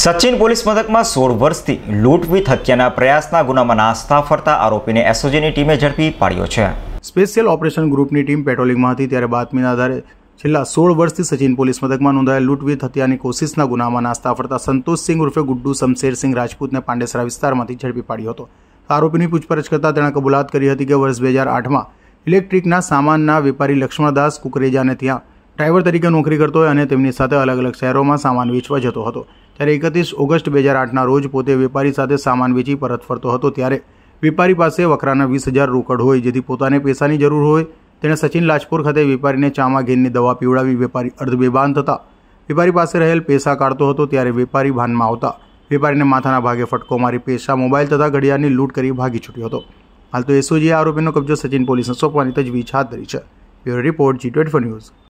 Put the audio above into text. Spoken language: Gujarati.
સચિન પોલીસ મથકમાં સોળ વર્ષથી લૂંટ હત્યાના પ્રયાસના ગુનામાં નાસ્તા ફરતા આરોપીને એસઓજીની ટીમે ઝડપી પાડ્યો છે સ્પેશિયલ ઓપરેશન ગ્રુપની ટીમ પેટ્રોલિંગમાં હતી ત્યારે બાતમીના આધારે છેલ્લા સોળ વર્ષથી સચિન પોલીસ મથકમાં નોંધાયેલ લૂંટ વિથ હત્યાની કોશિશના ગુનામાં નાસ્તા ફરતા સંતોષસિંહ ઉર્ફે ગુડ્ડુ શમશેરસિંહ રાજપૂતને પાંડેસરા વિસ્તારમાંથી ઝડપી પાડ્યો હતો આરોપીની પૂછપરછ કરતાં તેણે કબૂલાત કરી હતી કે વર્ષ બે હજાર આઠમાં ઇલેક્ટ્રિકના સામાનના વેપારી લક્ષ્મણદાસ કુકરેજાને ત્યાં ડ્રાઈવર તરીકે નોકરી કરતો હોય અને તેમની સાથે અલગ અલગ શહેરોમાં સામાન વેચવા જતો હતો ત્યારે એકત્રીસ ઓગસ્ટ બે હજાર આઠના રોજ પોતે વેપારી સાથે સામાન વેચી પરત ફરતો હતો ત્યારે વેપારી પાસે વકરાના વીસ હજાર રોકડ હોય જેથી પોતાને પૈસાની જરૂર હોય તેણે સચિન લાજપુર ખાતે વેપારીને ચામા ઘેનની દવા પીવડાવી વેપારી અર્ધ બેભાન થતા વેપારી પાસે રહેલ પૈસા કાઢતો હતો ત્યારે વેપારી ભાનમાં આવતા વેપારીને માથાના ભાગે ફટકો મારી પૈસા મોબાઈલ તથા ઘડિયાળની લૂંટ કરી ભાગી છૂટ્યો હતો હાલ તો એસઓજીએ આરોપીનો કબજો સચિન પોલીસને સોંપવાની તજવીજ હાથ ધરી છે bureau report G twenty news